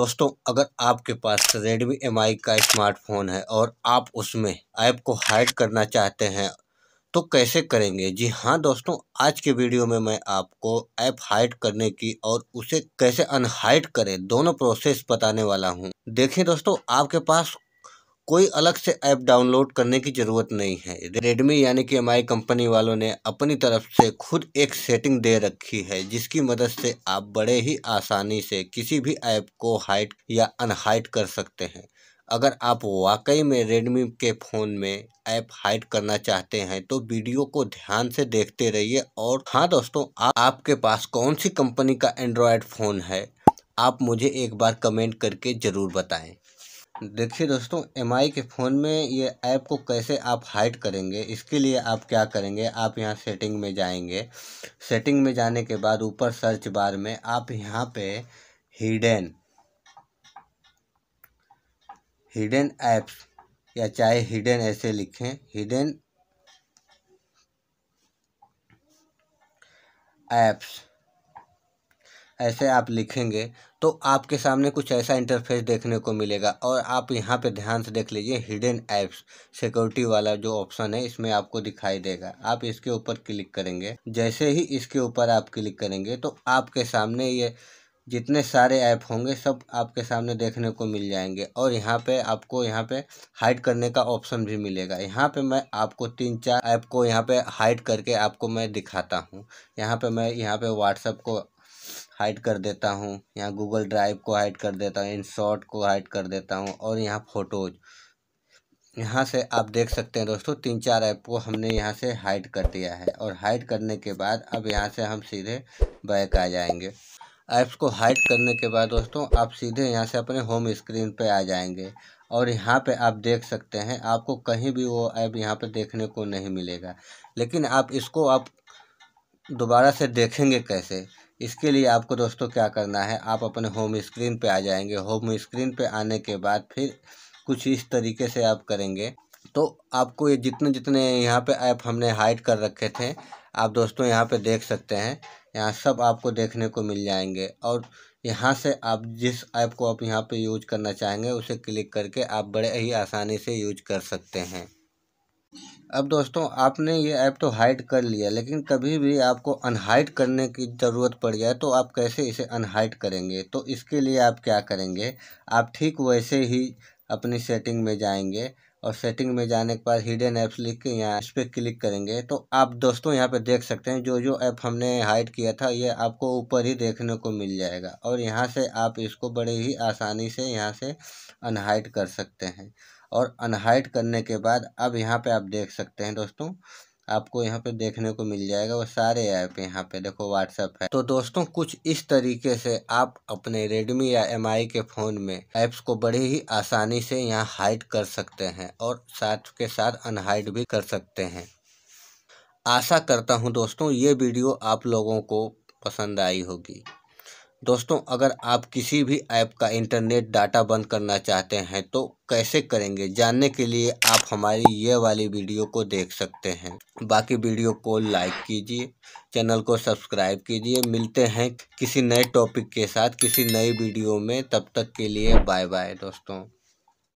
दोस्तों अगर आपके पास रेडमी एम का स्मार्टफोन है और आप उसमें ऐप को हाइड करना चाहते हैं तो कैसे करेंगे जी हाँ दोस्तों आज के वीडियो में मैं आपको ऐप हाइड करने की और उसे कैसे अनहाइड करें दोनों प्रोसेस बताने वाला हूँ देखें दोस्तों आपके पास कोई अलग से ऐप डाउनलोड करने की ज़रूरत नहीं है रेडमी यानी कि एम कंपनी वालों ने अपनी तरफ से खुद एक सेटिंग दे रखी है जिसकी मदद से आप बड़े ही आसानी से किसी भी ऐप को हाइट या अनहाइट कर सकते हैं अगर आप वाकई में रेडमी के फ़ोन में ऐप हाइड करना चाहते हैं तो वीडियो को ध्यान से देखते रहिए और हाँ दोस्तों आ, आपके पास कौन सी कंपनी का एंड्रॉयड फ़ोन है आप मुझे एक बार कमेंट करके ज़रूर बताएं देखिए दोस्तों एम के फ़ोन में ये ऐप को कैसे आप हाइड करेंगे इसके लिए आप क्या करेंगे आप यहाँ सेटिंग में जाएंगे सेटिंग में जाने के बाद ऊपर सर्च बार में आप यहाँ पे हिडन हिडन ऐप्स या चाहे हिडन ऐसे लिखें हिडन ऐप्स ऐसे आप लिखेंगे तो आपके सामने कुछ ऐसा इंटरफेस देखने को मिलेगा और आप यहाँ पे ध्यान से देख लीजिए हिडन ऐप्स सिक्योरिटी वाला जो ऑप्शन है इसमें आपको दिखाई देगा आप इसके ऊपर क्लिक करेंगे जैसे ही इसके ऊपर आप क्लिक करेंगे तो आपके सामने ये जितने सारे ऐप होंगे सब आपके सामने देखने को मिल जाएंगे और यहाँ पे आपको यहाँ पे हाइड करने का ऑप्शन भी मिलेगा यहाँ पे मैं आपको तीन चार ऐप को यहाँ पे हाइड करके आपको मैं दिखाता हूँ यहाँ पे मैं यहाँ पे व्हाट्सअप को हाइड कर देता हूँ यहाँ गूगल ड्राइव को हाइड कर देता हूँ इन शॉर्ट को हाइड कर देता हूँ और यहाँ फ़ोटोज़ यहाँ से आप देख सकते हैं दोस्तों तीन चार ऐप को हमने यहाँ से हाइड कर दिया है और हाइड करने के बाद अब यहाँ से हम सीधे बैक आ जाएंगे ऐप्स को हाइड करने के बाद दोस्तों आप सीधे यहाँ से अपने होम स्क्रीन पे आ जाएंगे और यहाँ पे आप देख सकते हैं आपको कहीं भी वो ऐप यहाँ पे देखने को नहीं मिलेगा लेकिन आप इसको आप दोबारा से देखेंगे कैसे इसके लिए आपको दोस्तों क्या करना है आप अपने होम स्क्रीन पे आ जाएंगे होम स्क्रीन पे आने के बाद फिर कुछ इस तरीके से आप करेंगे तो आपको ये जितने जितने यहाँ पे ऐप हमने हाइड कर रखे थे आप दोस्तों यहाँ पर देख सकते हैं यहाँ सब आपको देखने को मिल जाएंगे और यहाँ से आप जिस ऐप को आप यहाँ पे यूज करना चाहेंगे उसे क्लिक करके आप बड़े ही आसानी से यूज कर सकते हैं अब दोस्तों आपने ये ऐप तो हाइड कर लिया लेकिन कभी भी आपको अनहाइड करने की ज़रूरत पड़ जाए तो आप कैसे इसे अनहाइड करेंगे तो इसके लिए आप क्या करेंगे आप ठीक वैसे ही अपनी सेटिंग में जाएंगे और सेटिंग में जाने के बाद हिडन ऐप्स लिख के यहाँ इस पर क्लिक करेंगे तो आप दोस्तों यहाँ पे देख सकते हैं जो जो ऐप हमने हाइड किया था ये आपको ऊपर ही देखने को मिल जाएगा और यहाँ से आप इसको बड़े ही आसानी से यहाँ से अनहाइड कर सकते हैं और अनहाइड करने के बाद अब यहाँ पे आप देख सकते हैं दोस्तों आपको यहाँ पे देखने को मिल जाएगा वो सारे ऐप यहाँ पे देखो व्हाट्सएप है तो दोस्तों कुछ इस तरीके से आप अपने रेडमी या एम के फ़ोन में ऐप्स को बड़े ही आसानी से यहाँ हाइड कर सकते हैं और साथ के साथ अनहाइड भी कर सकते हैं आशा करता हूँ दोस्तों ये वीडियो आप लोगों को पसंद आई होगी दोस्तों अगर आप किसी भी ऐप का इंटरनेट डाटा बंद करना चाहते हैं तो कैसे करेंगे जानने के लिए आप हमारी ये वाली वीडियो को देख सकते हैं बाकी वीडियो को लाइक कीजिए चैनल को सब्सक्राइब कीजिए मिलते हैं किसी नए टॉपिक के साथ किसी नई वीडियो में तब तक के लिए बाय बाय दोस्तों